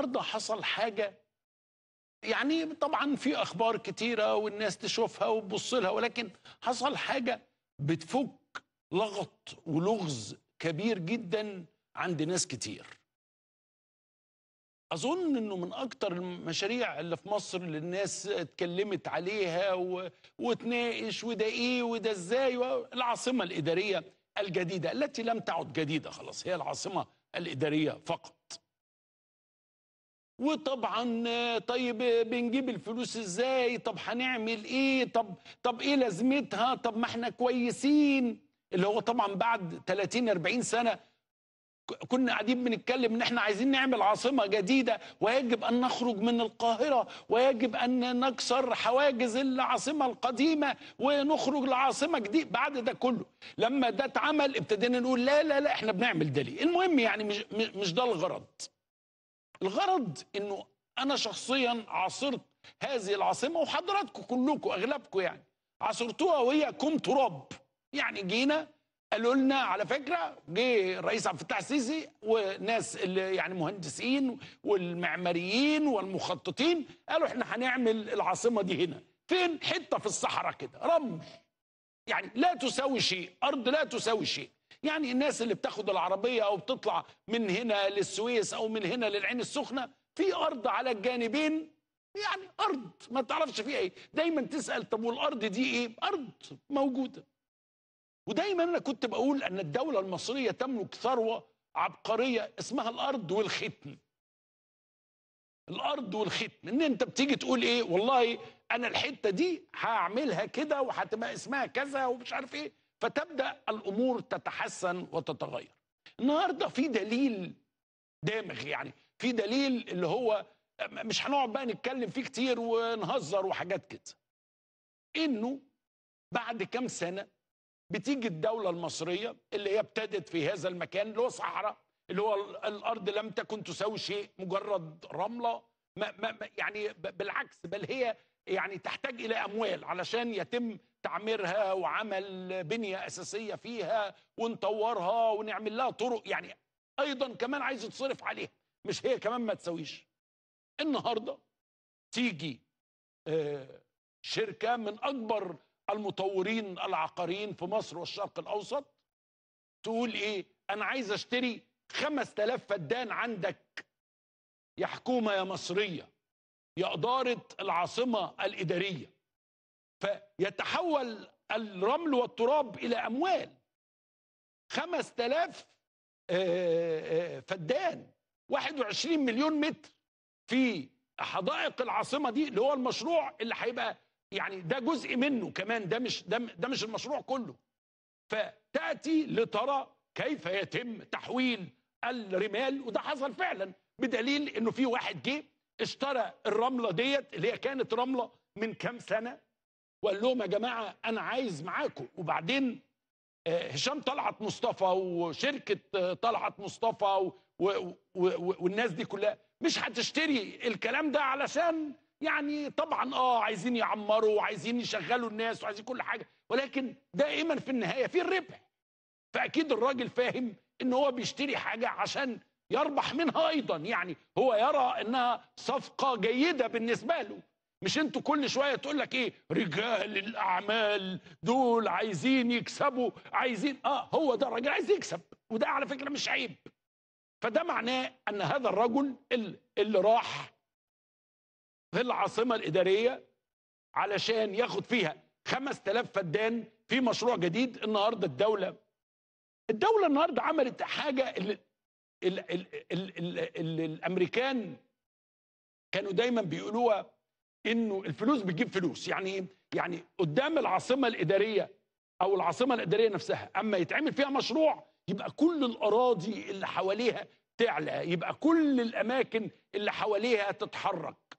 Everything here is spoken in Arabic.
النهارده حصل حاجه يعني طبعا في اخبار كتيره والناس تشوفها وتبص لها ولكن حصل حاجه بتفك لغط ولغز كبير جدا عند ناس كتير اظن انه من اكتر المشاريع اللي في مصر اللي الناس اتكلمت عليها و... وتناقش وده ايه وده ازاي العاصمه الاداريه الجديده التي لم تعد جديده خلاص هي العاصمه الاداريه فقط وطبعا طيب بنجيب الفلوس ازاي طب هنعمل ايه طب طب ايه لازمتها طب ما احنا كويسين اللي هو طبعا بعد 30 40 سنه كنا قاعدين بنتكلم ان احنا عايزين نعمل عاصمه جديده ويجب ان نخرج من القاهره ويجب ان نكسر حواجز العاصمه القديمه ونخرج لعاصمه جديده بعد ده كله لما ده اتعمل ابتدينا نقول لا لا لا احنا بنعمل ده ليه المهم يعني مش مش ده الغرض الغرض انه انا شخصيا عاصرت هذه العاصمه وحضراتكم كلكم اغلبكم يعني عاصرتوها وهي كوم تراب يعني جينا قالوا لنا على فكره جه الرئيس عبد الفتاح السيسي وناس اللي يعني مهندسين والمعماريين والمخططين قالوا احنا هنعمل العاصمه دي هنا فين حته في الصحراء كده رمل يعني لا تساوي شيء ارض لا تساوي شيء يعني الناس اللي بتاخد العربية أو بتطلع من هنا للسويس أو من هنا للعين السخنة في أرض على الجانبين يعني أرض ما تعرفش فيها إيه دايما تسأل طب والأرض دي إيه أرض موجودة ودايما أنا كنت بقول أن الدولة المصرية تملك ثروة عبقرية اسمها الأرض والختم الارض والختم ان انت بتيجي تقول ايه والله انا الحته دي هعملها كده وهتبقى اسمها كذا ومش عارف ايه فتبدا الامور تتحسن وتتغير النهارده في دليل دامغ يعني في دليل اللي هو مش هنقعد بقى نتكلم فيه كتير ونهزر وحاجات كده انه بعد كام سنه بتيجي الدوله المصريه اللي هي ابتدت في هذا المكان اللي هو صحراء اللي هو الارض لم تكن تساوي شيء مجرد رمله ما ما يعني بالعكس بل هي يعني تحتاج الى اموال علشان يتم تعميرها وعمل بنيه اساسيه فيها ونطورها ونعمل لها طرق يعني ايضا كمان عايز يتصرف عليها مش هي كمان ما تسويش النهارده تيجي آه، شركه من اكبر المطورين العقاريين في مصر والشرق الاوسط تقول ايه انا عايز اشتري 5000 فدان عندك يا حكومة يا مصرية يا إدارة العاصمة الإدارية فيتحول الرمل والتراب إلى أموال خمس تلاف آه، آه، آه، فدان 21 مليون متر في حدائق العاصمة دي اللي هو المشروع اللي هيبقى يعني ده جزء منه كمان ده مش ده مش المشروع كله فتأتي لترى كيف يتم تحويل الرمال وده حصل فعلا بدليل انه في واحد جه اشترى الرمله ديت اللي هي كانت رمله من كام سنه وقال لهم يا جماعه انا عايز معاكم وبعدين آه، هشام طلعت مصطفى وشركه آه، طلعت مصطفى و... و... و... والناس دي كلها مش هتشتري الكلام ده علشان يعني طبعا اه عايزين يعمروا وعايزين يشغلوا الناس وعايزين كل حاجه ولكن دائما في النهايه في الربح فاكيد الراجل فاهم ان هو بيشتري حاجه عشان يربح منها ايضا يعني هو يرى انها صفقه جيده بالنسبه له مش انتوا كل شويه تقول لك ايه رجال الاعمال دول عايزين يكسبوا عايزين اه هو ده الراجل عايز يكسب وده على فكره مش عيب فده معناه ان هذا الرجل اللي راح في العاصمه الاداريه علشان ياخد فيها 5000 فدان في مشروع جديد النهارده الدوله الدوله النهارده عملت حاجه اللي ال ال ال ال الـ الامريكان كانوا دايما بيقولوها انه الفلوس بتجيب فلوس يعني يعني قدام العاصمه الاداريه او العاصمه الاداريه نفسها اما يتعمل فيها مشروع يبقى كل الاراضي اللي حواليها تعلى يبقى كل الاماكن اللي حواليها تتحرك